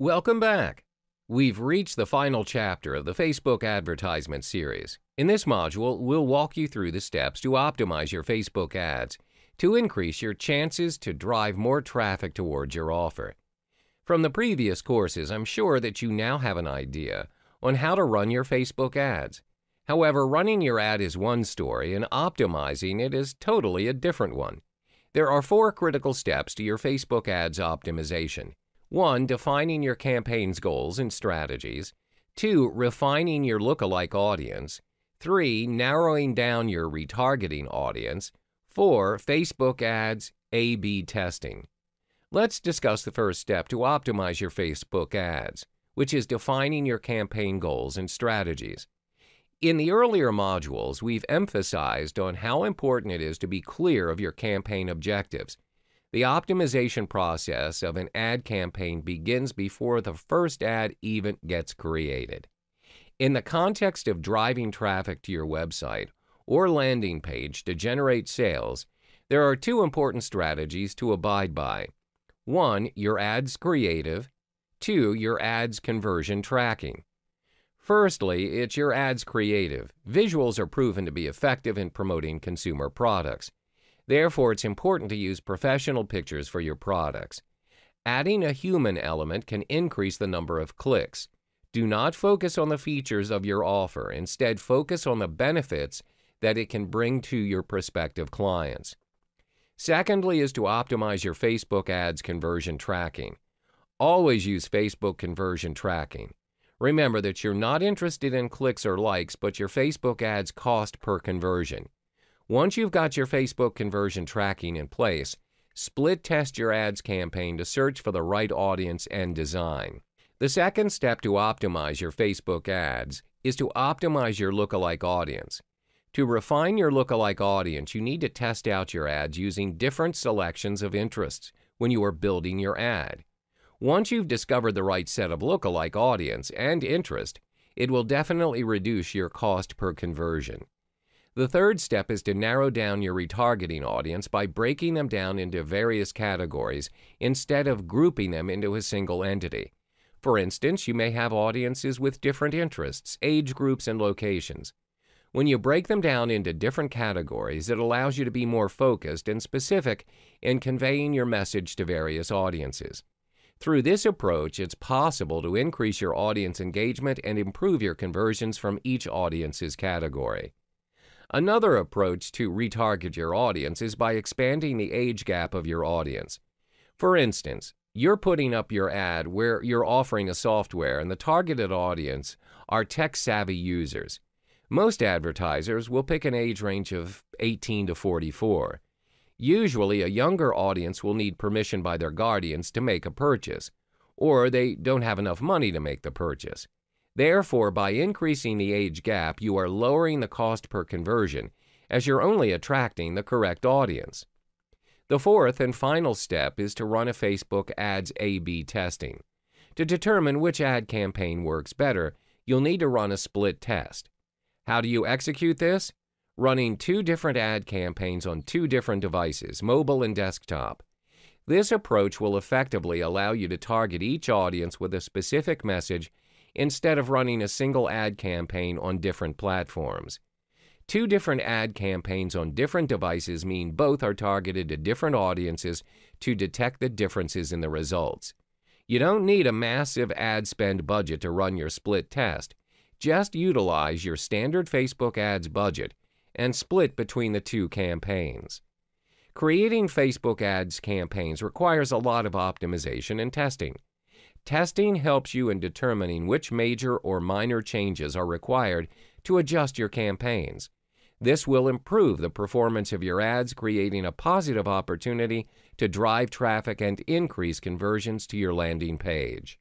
Welcome back! We've reached the final chapter of the Facebook advertisement series. In this module, we'll walk you through the steps to optimize your Facebook ads to increase your chances to drive more traffic towards your offer. From the previous courses, I'm sure that you now have an idea on how to run your Facebook ads. However, running your ad is one story and optimizing it is totally a different one. There are four critical steps to your Facebook ads optimization. One, defining your campaign's goals and strategies. Two, refining your lookalike audience. Three, narrowing down your retargeting audience. Four, Facebook ads A B testing. Let's discuss the first step to optimize your Facebook ads, which is defining your campaign goals and strategies. In the earlier modules, we've emphasized on how important it is to be clear of your campaign objectives the optimization process of an ad campaign begins before the first ad even gets created. In the context of driving traffic to your website or landing page to generate sales, there are two important strategies to abide by. One, your ad's creative. Two, your ad's conversion tracking. Firstly, it's your ad's creative. Visuals are proven to be effective in promoting consumer products. Therefore, it's important to use professional pictures for your products. Adding a human element can increase the number of clicks. Do not focus on the features of your offer. Instead, focus on the benefits that it can bring to your prospective clients. Secondly is to optimize your Facebook ads conversion tracking. Always use Facebook conversion tracking. Remember that you're not interested in clicks or likes, but your Facebook ads cost per conversion. Once you've got your Facebook conversion tracking in place, split test your ads campaign to search for the right audience and design. The second step to optimize your Facebook ads is to optimize your lookalike audience. To refine your lookalike audience, you need to test out your ads using different selections of interests when you are building your ad. Once you've discovered the right set of lookalike audience and interest, it will definitely reduce your cost per conversion. The third step is to narrow down your retargeting audience by breaking them down into various categories instead of grouping them into a single entity. For instance, you may have audiences with different interests, age groups, and locations. When you break them down into different categories, it allows you to be more focused and specific in conveying your message to various audiences. Through this approach, it's possible to increase your audience engagement and improve your conversions from each audience's category. Another approach to retarget your audience is by expanding the age gap of your audience. For instance, you're putting up your ad where you're offering a software and the targeted audience are tech-savvy users. Most advertisers will pick an age range of 18 to 44. Usually, a younger audience will need permission by their guardians to make a purchase, or they don't have enough money to make the purchase. Therefore, by increasing the age gap, you are lowering the cost per conversion, as you're only attracting the correct audience. The fourth and final step is to run a Facebook Ads A B testing. To determine which ad campaign works better, you'll need to run a split test. How do you execute this? Running two different ad campaigns on two different devices, mobile and desktop. This approach will effectively allow you to target each audience with a specific message instead of running a single ad campaign on different platforms. Two different ad campaigns on different devices mean both are targeted to different audiences to detect the differences in the results. You don't need a massive ad spend budget to run your split test. Just utilize your standard Facebook ads budget and split between the two campaigns. Creating Facebook ads campaigns requires a lot of optimization and testing. Testing helps you in determining which major or minor changes are required to adjust your campaigns. This will improve the performance of your ads, creating a positive opportunity to drive traffic and increase conversions to your landing page.